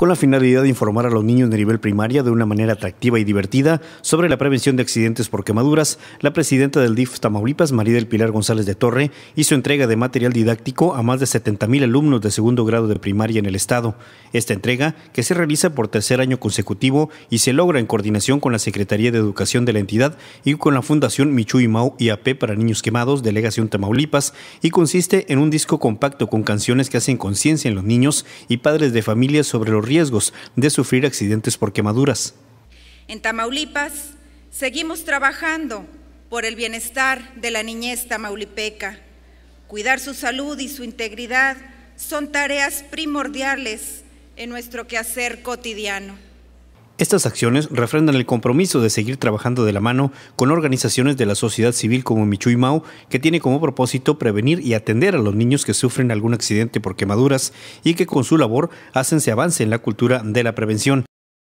con la finalidad de informar a los niños de nivel primaria de una manera atractiva y divertida sobre la prevención de accidentes por quemaduras, la presidenta del DIF Tamaulipas, María del Pilar González de Torre, hizo entrega de material didáctico a más de 70.000 alumnos de segundo grado de primaria en el estado. Esta entrega, que se realiza por tercer año consecutivo y se logra en coordinación con la Secretaría de Educación de la entidad y con la Fundación y Mau IAP para Niños Quemados, Delegación Tamaulipas, y consiste en un disco compacto con canciones que hacen conciencia en los niños y padres de familia sobre los riesgos de sufrir accidentes por quemaduras. En Tamaulipas seguimos trabajando por el bienestar de la niñez tamaulipeca. Cuidar su salud y su integridad son tareas primordiales en nuestro quehacer cotidiano. Estas acciones refrendan el compromiso de seguir trabajando de la mano con organizaciones de la sociedad civil como Michuimau, que tiene como propósito prevenir y atender a los niños que sufren algún accidente por quemaduras y que con su labor hacen avance en la cultura de la prevención.